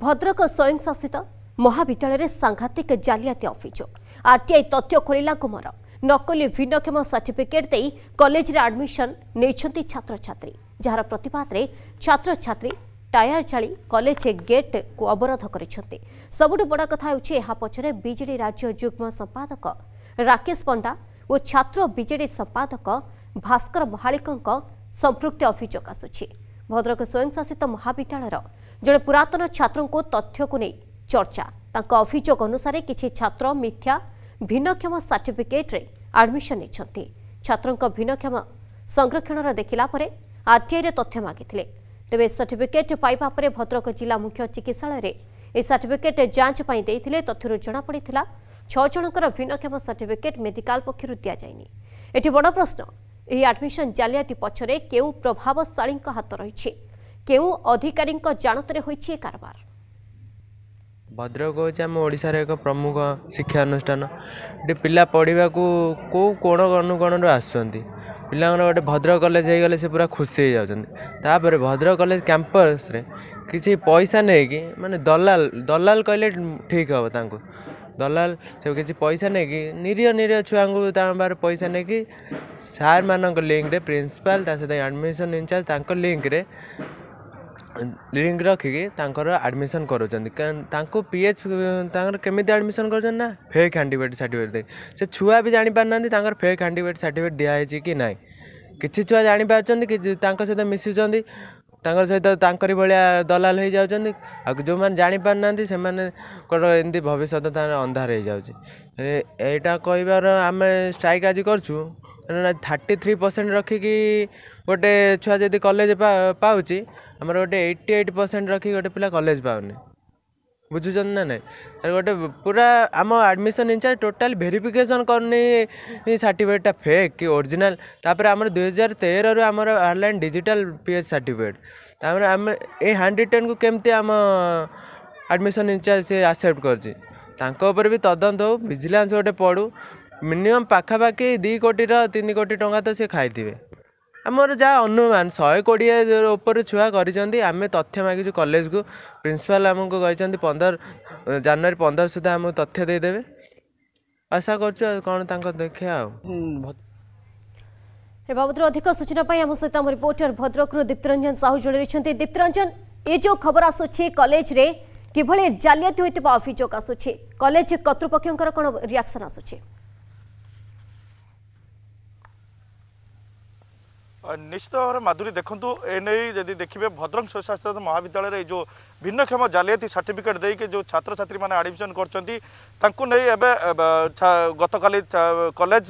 ଭଦ୍ରକ ସ୍ୱୟଂଶାସିତ ମହାବିଦ୍ୟାଳୟରେ ସାଂଘାତିକ ଜାଲିଆତି ଅଭିଯୋଗ ଆର୍ଟିଆଇ ତଥ୍ୟ ଖୋଲିଲା କୁମାର ନକଲି ଭିନ୍ନକ୍ଷମ ସାର୍ଟିଫିକେଟ୍ ଦେଇ କଲେଜରେ ଆଡମିସନ୍ ନେଇଛନ୍ତି ଛାତ୍ରଛାତ୍ରୀ ଯାହାର ପ୍ରତିବାଦରେ ଛାତ୍ରଛାତ୍ରୀ ଟାୟାର ଜାଳି କଲେଜ ଗେଟ୍କୁ ଅବରୋଧ କରିଛନ୍ତି ସବୁଠୁ ବଡ଼ କଥା ହେଉଛି ଏହା ପଛରେ ବିଜେଡ଼ି ରାଜ୍ୟ ଯୁଗ୍ମ ସମ୍ପାଦକ ରାକେଶ ପଣ୍ଡା ଓ ଛାତ୍ର ବିଜେଡ଼ି ସମ୍ପାଦକ ଭାସ୍କର ମହାଳିକଙ୍କ ସମ୍ପୃକ୍ତି ଅଭିଯୋଗ ଆସୁଛି ଭଦ୍ରକ ସ୍ୱୟଂଶାସିତ ମହାବିଦ୍ୟାଳୟର ଜଣେ ପୁରାତନ ଛାତ୍ରଙ୍କୁ ତଥ୍ୟକୁ ନେଇ ଚର୍ଚ୍ଚା ତାଙ୍କ ଅଭିଯୋଗ ଅନୁସାରେ କିଛି ଛାତ୍ର ମିଥ୍ୟା ଭିନ୍ନକ୍ଷମ ସାର୍ଟିଫିକେଟ୍ରେ ଆଡମିସନ୍ ନେଇଛନ୍ତି ଛାତ୍ରଙ୍କ ଭିନ୍ନକ୍ଷମ ସଂରକ୍ଷଣର ଦେଖିଲା ପରେ ଆର୍ଟିଆଇରେ ତଥ୍ୟ ମାଗିଥିଲେ ତେବେ ସାର୍ଟିଫିକେଟ୍ ପାଇବା ପରେ ଭଦ୍ରକ ଜିଲ୍ଲା ମୁଖ୍ୟ ଚିକିତ୍ସାଳୟରେ ଏହି ସାର୍ଟିଫିକେଟ୍ ଯାଞ୍ଚ ପାଇଁ ଦେଇଥିଲେ ତଥ୍ୟରୁ ଜଣାପଡ଼ିଥିଲା ଛଅ ଜଣଙ୍କର ଭିନ୍ନକ୍ଷମ ସାର୍ଟିଫିକେଟ୍ ମେଡିକାଲ ପକ୍ଷରୁ ଦିଆଯାଇନି ଏଠି ବଡ଼ ପ୍ରଶ୍ନ ଏହି ଆଡମିସନ୍ ଜାଲିଆତି ପଛରେ କେଉଁ ପ୍ରଭାବଶାଳୀଙ୍କ ହାତ ରହିଛି କେଉଁ ଅଧିକାରୀଙ୍କ ଜାଣତରେ ହୋଇଛି ଏ କାରବାର ଭଦ୍ରକ ହେଉଛି ଆମ ଓଡ଼ିଶାର ଏକ ପ୍ରମୁଖ ଶିକ୍ଷା ଅନୁଷ୍ଠାନ ଏଠି ପିଲା ପଢ଼ିବାକୁ କେଉଁ କୋଣ ଅନୁକୋଣରୁ ଆସୁଛନ୍ତି ପିଲାଙ୍କର ଗୋଟେ ଭଦ୍ରକ କଲେଜ ହେଇଗଲେ ସେ ପୁରା ଖୁସି ହେଇଯାଉଛନ୍ତି ତାପରେ ଭଦ୍ରକ କଲେଜ କ୍ୟାମ୍ପସରେ କିଛି ପଇସା ନେଇକି ମାନେ ଦଲାଲ ଦଲାଲ କହିଲେ ଠିକ୍ ହେବ ତାଙ୍କୁ ଦଲାଲ ସେ କିଛି ପଇସା ନେଇକି ନିରୀହ ନିରୀହ ଛୁଆଙ୍କୁ ତା ପାଖରେ ପଇସା ନେଇକି ସାର୍ମାନଙ୍କ ଲିଙ୍କରେ ପ୍ରିନ୍ସିପାଲ ତା ସହିତ ଆଡ଼ମିସନ ଇନଚାର୍ଜ ତାଙ୍କ ଲିଙ୍କରେ ଲିଙ୍କ ରଖିକି ତାଙ୍କର ଆଡ଼ମିସନ୍ କରାଉଛନ୍ତି ତାଙ୍କୁ ପି ଏଚ୍ ତାଙ୍କର କେମିତି ଆଡ଼ମିସନ୍ କରୁଛନ୍ତି ନା ଫେକ୍ ହାଣ୍ଡିବେଟ୍ ସାର୍ଟିଫିକେଟ୍ ଦେଇ ସେ ଛୁଆ ବି ଜାଣିପାରୁନାହାନ୍ତି ତାଙ୍କର ଫେକ୍ ହାଣ୍ଡିବେଟ୍ ସାର୍ଟିଫିକେଟ୍ ଦିଆହେଇଛି କି ନାହିଁ କିଛି ଛୁଆ ଜାଣିପାରୁଛନ୍ତି କି ତାଙ୍କ ସହିତ ମିଶୁଛନ୍ତି ତାଙ୍କ ସହିତ ତାଙ୍କରି ଭଳିଆ ଦଲାଲ ହୋଇଯାଉଛନ୍ତି ଆଉ ଯେଉଁମାନେ ଜାଣିପାରୁନାହାନ୍ତି ସେମାନଙ୍କର ଏମିତି ଭବିଷ୍ୟତ ତାଙ୍କର ଅନ୍ଧାର ହୋଇଯାଉଛି ଏଇଟା କହିବାର ଆମେ ଷ୍ଟ୍ରାଇକ୍ ଆଜି କରୁଛୁ ଥାର୍ଟି ଥ୍ରୀ ପରସେଣ୍ଟ ରଖିକି ଗୋଟେ ଛୁଆ ଯଦି କଲେଜ ପାଉଛି ଆମର ଗୋଟେ ଏଇଟି ଏଇଟ୍ ପରସେଣ୍ଟ ରଖିକି ଗୋଟେ ପିଲା କଲେଜ ପାଉନି ବୁଝୁଛନ୍ତି ନା ନାହିଁ ତାର ଗୋଟେ ପୁରା ଆମ ଆଡ଼ମିସନ୍ ଇନଚାର୍ଜ ଟୋଟାଲ୍ ଭେରିଫିକେସନ୍ କରୁନି ସାର୍ଟିଫିକେଟ୍ଟା ଫେକ୍ କି ଓରିଜିନାଲ୍ ତାପରେ ଆମର ଦୁଇହଜାର ତେରରୁ ଆମର ବାହାରିଲାଣି ଡିଜିଟାଲ୍ ପି ଏଚ୍ ସାର୍ଟିଫିକେଟ୍ ତାପରେ ଆମେ ଏଇ ହ୍ୟାଣ୍ଡ ରିଟର୍ଣ୍ଣକୁ କେମିତି ଆମ ଆଡ଼ମିସନ୍ ଇନଚାର୍ଜ ସେ ଆକ୍ସେପ୍ଟ କରୁଛି ତାଙ୍କ ଉପରେ ବି ତଦନ୍ତ ହଉ ଭିଜିଲାନ୍ସ ଗୋଟେ ପଡ଼ୁ ମିନିମମ୍ ପାଖାପାଖି ଦୁଇ କୋଟିର ତିନି କୋଟି ଟଙ୍କା ତ ସେ ଖାଇଥିବେ ଆମର ଯାହା ଅନୁମାନ ଶହେ କୋଡ଼ିଏ ଉପରେ ଛୁଆ କରିଛନ୍ତି ଆମେ ତଥ୍ୟ ମାଗିଛୁ କଲେଜକୁ ପ୍ରିନ୍ସିପାଲ୍ ଆମକୁ କହିଛନ୍ତି ପନ୍ଦର ଜାନୁଆରୀ ପନ୍ଦର ସୁଦ୍ଧା ଆମକୁ ତଥ୍ୟ ଦେଇଦେବେ ଆଶା କରୁଛୁ ଆଉ କ'ଣ ତାଙ୍କ ଦେଖିବା ଆଉ ଏ ବାବଦରେ ଅଧିକ ସୂଚନା ପାଇଁ ଆମ ସହିତ ଆମ ରିପୋର୍ଟର ଭଦ୍ରକରୁ ଦୀପ୍ତରଞ୍ଜନ ସାହୁ ଯୋଡ଼ି ରହିଛନ୍ତି ଦୀପ୍ତରଞ୍ଜନ ଏ ଯେଉଁ ଖବର ଆସୁଛି କଲେଜରେ কিভাবে জালিয়াতি হয়ে অভিযোগ আসুচি কলেজ কর্তৃপক্ষের কোণ রিয়াকশন আসুচি নিশ্চিত ভাবে মাধুরী দেখুন এনে যদি দেখবে ভদ্রক স্বশাসিত মহাবিদ্যালয়ের এই যে ভিন্নক্ষম জালিয়াতি সার্টিফিকেট দিয়ে যে ছাত্রছাত্রী মানে আডমিশন করছেন তাঁকু নেই এবে গতকাল কলেজ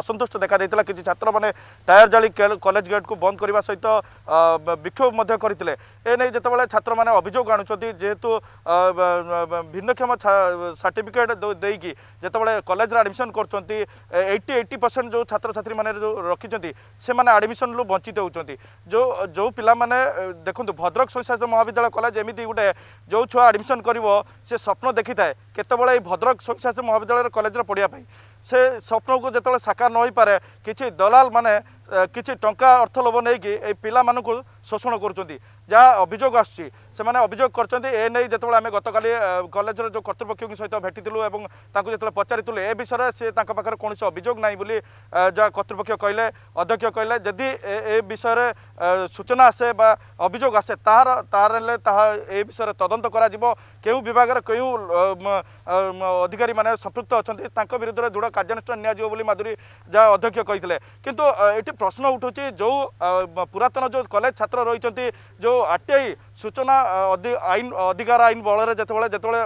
অসন্তুষ্ট দেখা দিয়েছিল কিছু ছাত্র মানে টায়ার জালি কলেজ গেট কু বন্ধ করা সহ বিক্ষোভ করে এনে যেত ছাত্র মানে অভিযোগ আনুচার যেহেতু ভিন্নক্ষম সার্টিফিকেট দিয়ে যেত কলেজের আডমিশন করছেন এইটি এইটি পরসেন্ট যে ছাত্রছাত্রী মানে রক্ষি সে আডমিশন ଆଡ଼ମିସନ୍ରୁ ବଞ୍ଚିତ ହେଉଛନ୍ତି ଯେଉଁ ଯେଉଁ ପିଲାମାନେ ଦେଖନ୍ତୁ ଭଦ୍ରକ ଶୈଶାସ୍ତ୍ର ମହାବିଦ୍ୟାଳୟ କଲେଜ ଏମିତି ଗୋଟେ ଯେଉଁ ଛୁଆ ଆଡ଼ମିସନ୍ କରିବ ସେ ସ୍ୱପ୍ନ ଦେଖିଥାଏ କେତେବେଳେ ଏଇ ଭଦ୍ରକ ଶୈଶାସ୍ତ୍ର ମହାବିଦ୍ୟାଳୟର କଲେଜରେ ପଢ଼ିବା ପାଇଁ ସେ ସ୍ୱପ୍ନକୁ ଯେତେବେଳେ ସାକାର ନ ହୋଇପାରେ କିଛି ଦଲାଲ ମାନେ କିଛି ଟଙ୍କା ଅର୍ଥ ଲୋଭ ନେଇକି ଏଇ ପିଲାମାନଙ୍କୁ ଶୋଷଣ କରୁଛନ୍ତି ଯାହା ଅଭିଯୋଗ ଆସୁଛି ସେମାନେ ଅଭିଯୋଗ କରିଛନ୍ତି ଏ ନେଇ ଯେତେବେଳେ ଆମେ ଗତକାଲି କଲେଜର ଯେଉଁ କର୍ତ୍ତୃପକ୍ଷଙ୍କ ସହିତ ଭେଟିଥିଲୁ ଏବଂ ତାଙ୍କୁ ଯେତେବେଳେ ପଚାରିଥିଲୁ ଏ ବିଷୟରେ ସେ ତାଙ୍କ ପାଖରେ କୌଣସି ଅଭିଯୋଗ ନାହିଁ ବୋଲି ଯାହା କର୍ତ୍ତୃପକ୍ଷ କହିଲେ ଅଧ୍ୟକ୍ଷ କହିଲେ ଯଦି ଏ ବିଷୟରେ ସୂଚନା ଆସେ ବା ଅଭିଯୋଗ ଆସେ ତାହାର ତାହାର ହେଲେ ତାହା ଏ ବିଷୟରେ ତଦନ୍ତ କରାଯିବ କେଉଁ ବିଭାଗର କେଉଁ ଅଧିକାରୀମାନେ ସମ୍ପୃକ୍ତ ଅଛନ୍ତି ତାଙ୍କ ବିରୁଦ୍ଧରେ ଦୃଢ଼ କାର୍ଯ୍ୟାନୁଷ୍ଠାନ ନିଆଯିବ ବୋଲି ମାଧୁରୀ ଯାହା ଅଧ୍ୟକ୍ଷ କହିଥିଲେ କିନ୍ତୁ ଏଠି ପ୍ରଶ୍ନ ଉଠୁଛି ଯେଉଁ ପୁରାତନ ଯେଉଁ କଲେଜ ଛାତ୍ର ରହିଛନ୍ତି ଯେଉଁ అట్టే ସୂଚନା ଆଇନ ଅଧିକାର ଆଇନ ବଳରେ ଯେତେବେଳେ ଯେତେବେଳେ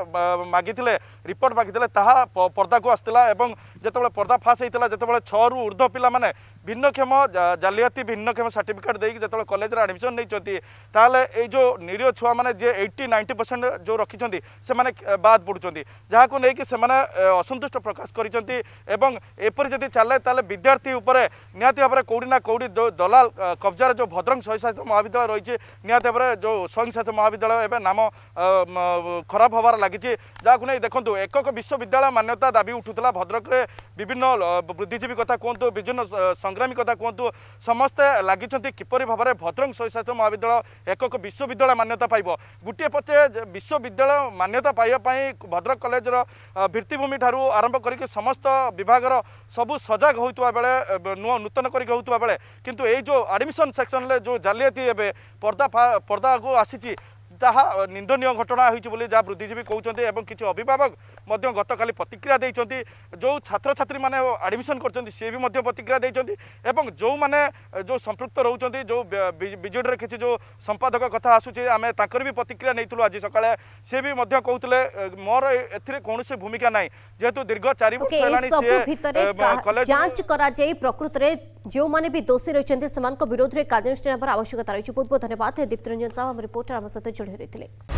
ମାଗିଥିଲେ ରିପୋର୍ଟ ମାଗିଥିଲେ ତାହା ପର୍ଦ୍ଦାକୁ ଆସିଥିଲା ଏବଂ ଯେତେବେଳେ ପର୍ଦ୍ଦା ଫାସ୍ ହୋଇଥିଲା ଯେତେବେଳେ ଛଅରୁ ଉର୍ଦ୍ଧ୍ୱ ପିଲାମାନେ ଭିନ୍ନକ୍ଷମ ଜାଲିଆତି ଭିନ୍ନକ୍ଷମ ସାର୍ଟିଫିକେଟ୍ ଦେଇକି ଯେତେବେଳେ କଲେଜରେ ଆଡ଼ମିସନ୍ ନେଇଛନ୍ତି ତାହେଲେ ଏଇ ଯେଉଁ ନିରୀହ ଛୁଆମାନେ ଯିଏ ଏଇଟି ନାଇଣ୍ଟି ପରସେଣ୍ଟ ଯେଉଁ ରଖିଛନ୍ତି ସେମାନେ ବାଦ୍ ପଡ଼ୁଛନ୍ତି ଯାହାକୁ ନେଇକି ସେମାନେ ଅସନ୍ତୁଷ୍ଟ ପ୍ରକାଶ କରିଛନ୍ତି ଏବଂ ଏପରି ଯଦି ଚାଲେ ତାହେଲେ ବିଦ୍ୟାର୍ଥୀ ଉପରେ ନିହାତି ଭାବରେ କେଉଁଠି ନା କେଉଁଠି ଦଲାଲ କବ୍ଜାରେ ଯେଉଁ ଭଦ୍ରକ ଶହୀଦ ମହାବିଦ୍ୟାଳୟ ରହିଛି ନିହାତି ଭାବରେ ଯେଉଁ କଳିଙ୍ଗଶାସ ମହାବିଦ୍ୟାଳୟ ଏବେ ନାମ ଖରାପ ହେବାର ଲାଗିଛି ଯାହାକୁ ନେଇ ଦେଖନ୍ତୁ ଏକକ ବିଶ୍ୱବିଦ୍ୟାଳୟ ମାନ୍ୟତା ଦାବି ଉଠୁଥିଲା ଭଦ୍ରକରେ ବିଭିନ୍ନ ବୁଦ୍ଧିଜୀବୀ କଥା କୁହନ୍ତୁ ବିଭିନ୍ନ ସଂଗ୍ରାମୀ କଥା କୁହନ୍ତୁ ସମସ୍ତେ ଲାଗିଛନ୍ତି କିପରି ଭାବରେ ଭଦ୍ରକ ସ୍ୱୟଂଶାସିତ ମହାବିଦ୍ୟାଳୟ ଏକକ ବିଶ୍ୱବିଦ୍ୟାଳୟ ମାନ୍ୟତା ପାଇବ ଗୋଟିଏ ପଛେ ବିଶ୍ୱବିଦ୍ୟାଳୟ ମାନ୍ୟତା ପାଇବା ପାଇଁ ଭଦ୍ରକ କଲେଜର ଭିତ୍ତିଭୂମି ଠାରୁ ଆରମ୍ଭ କରିକି ସମସ୍ତ ବିଭାଗର ସବୁ ସଜାଗ ହେଉଥିବା ବେଳେ ନୂଆ ନୂତନ କରିକି ହେଉଥିବା ବେଳେ କିନ୍ତୁ ଏଇ ଯେଉଁ ଆଡ଼ମିସନ୍ ସେକ୍ସନରେ ଯେଉଁ ଜାଲିଆତି ଏବେ ପର୍ଦ୍ଦା ପର୍ଦ୍ଦାକୁ ଆସିଛି ତାହା ନିନ୍ଦନୀୟ ଘଟଣା ହୋଇଛି ବୋଲି ଯାହା ବୁଦ୍ଧିଜୀବୀ କହୁଛନ୍ତି ଏବଂ କିଛି ଅଭିଭାବକ गत का प्रतिक्रिया जो छात्र छात्री मैंने आडमिशन कर सी भी प्रतिक्रिया जो मैंने जो संपुक्त रोचान जो विजेडर किसी जो संपादक कथ आसू आम तर भी प्रतिक्रिया नहीं आज सकाले सी भी कहते मोर ए भूमिका ना जेहतु दीर्घ चार जो माने भी दोषी रही विरोध में कार्यानुषान आवश्यकता रही बहुत बहुत धन्यवाद दीप्तिरंजन साहु रिपोर्टर आम सहित जोड़ी रही